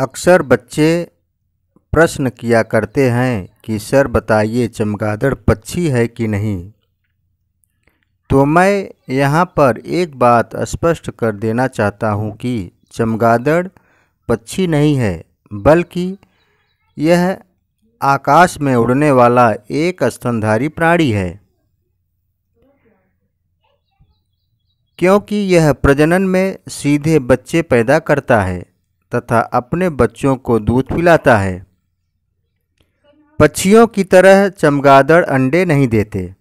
अक्सर बच्चे प्रश्न किया करते हैं कि सर बताइए चमगादड़ पक्षी है कि नहीं तो मैं यहाँ पर एक बात स्पष्ट कर देना चाहता हूँ कि चमगादड़ पक्षी नहीं है बल्कि यह आकाश में उड़ने वाला एक स्तनधारी प्राणी है क्योंकि यह प्रजनन में सीधे बच्चे पैदा करता है तथा अपने बच्चों को दूध पिलाता है पक्षियों की तरह चमगादड़ अंडे नहीं देते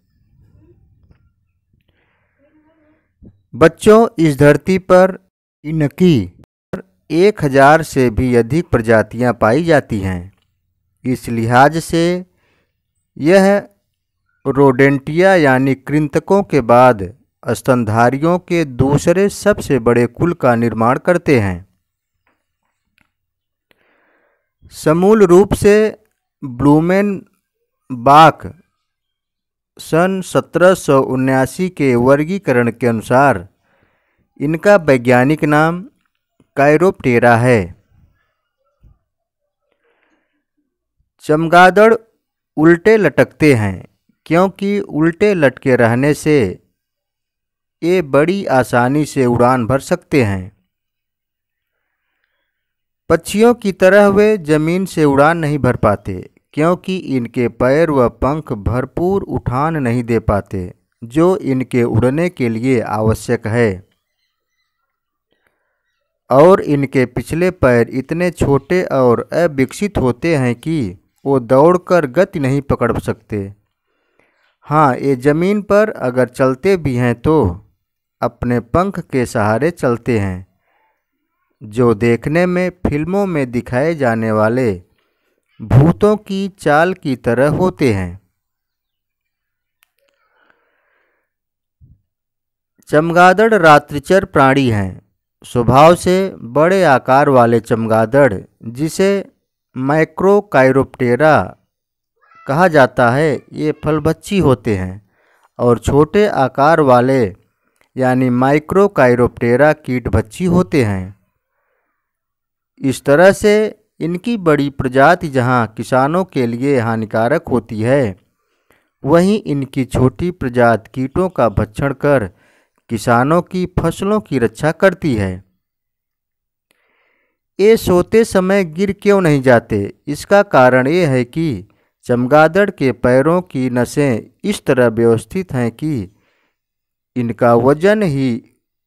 बच्चों इस धरती पर इनकी एक हज़ार से भी अधिक प्रजातियां पाई जाती हैं इस लिहाज से यह रोडेंटिया यानी कृंतकों के बाद स्तनधारियों के दूसरे सबसे बड़े कुल का निर्माण करते हैं समूल रूप से ब्लूमेन बाक सन सत्रह के वर्गीकरण के अनुसार इनका वैज्ञानिक नाम कायरोप्टेरा है चमगादड़ उल्टे लटकते हैं क्योंकि उल्टे लटके रहने से ये बड़ी आसानी से उड़ान भर सकते हैं पक्षियों की तरह वे जमीन से उड़ान नहीं भर पाते क्योंकि इनके पैर व पंख भरपूर उठान नहीं दे पाते जो इनके उड़ने के लिए आवश्यक है और इनके पिछले पैर इतने छोटे और अविकसित होते हैं कि वो दौड़कर गति नहीं पकड़ सकते हाँ ये ज़मीन पर अगर चलते भी हैं तो अपने पंख के सहारे चलते हैं जो देखने में फिल्मों में दिखाए जाने वाले भूतों की चाल की तरह होते हैं चमगादड़ रात्रिचर प्राणी हैं स्वभाव से बड़े आकार वाले चमगादड़ जिसे माइक्रोकाइरोप्टेरा कहा जाता है ये फलबच्ची होते हैं और छोटे आकार वाले यानी माइक्रोकाइरोप्टेरा कीटबच्ची होते हैं इस तरह से इनकी बड़ी प्रजाति जहां किसानों के लिए हानिकारक होती है वहीं इनकी छोटी प्रजाति कीटों का भक्षण कर किसानों की फसलों की रक्षा करती है ये सोते समय गिर क्यों नहीं जाते इसका कारण ये है कि चमगादड़ के पैरों की नसें इस तरह व्यवस्थित हैं कि इनका वजन ही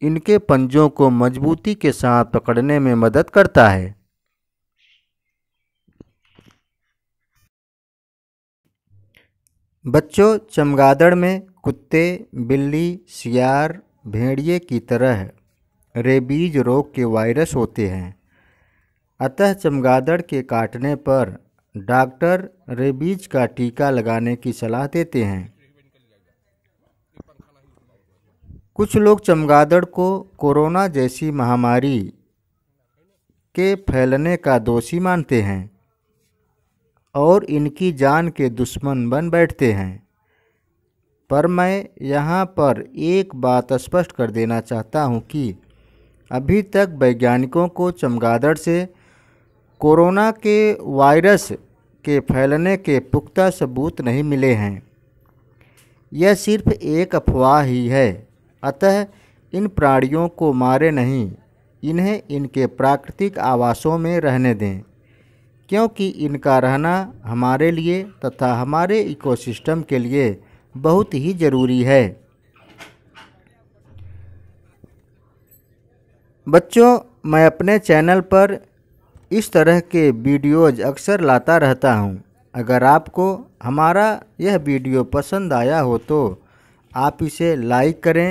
इनके पंजों को मजबूती के साथ पकड़ने में मदद करता है बच्चों चमगादड़ में कुत्ते बिल्ली सियार भेड़िए की तरह रेबीज रोग के वायरस होते हैं अतः चमगादड़ के काटने पर डॉक्टर रेबीज का टीका लगाने की सलाह देते हैं कुछ लोग चमगादड़ को कोरोना जैसी महामारी के फैलने का दोषी मानते हैं और इनकी जान के दुश्मन बन बैठते हैं पर मैं यहाँ पर एक बात स्पष्ट कर देना चाहता हूँ कि अभी तक वैज्ञानिकों को चमगादड़ से कोरोना के वायरस के फैलने के पुख्ता सबूत नहीं मिले हैं यह सिर्फ एक अफवाह ही है अतः इन प्राणियों को मारे नहीं इन्हें इनके प्राकृतिक आवासों में रहने दें क्योंकि इनका रहना हमारे लिए तथा हमारे इकोसिस्टम के लिए बहुत ही ज़रूरी है बच्चों मैं अपने चैनल पर इस तरह के वीडियोज अक्सर लाता रहता हूँ अगर आपको हमारा यह वीडियो पसंद आया हो तो आप इसे लाइक करें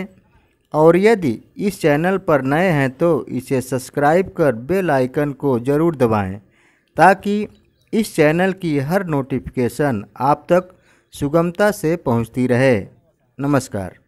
और यदि इस चैनल पर नए हैं तो इसे सब्सक्राइब कर बेल आइकन को ज़रूर दबाएं ताकि इस चैनल की हर नोटिफिकेशन आप तक सुगमता से पहुंचती रहे नमस्कार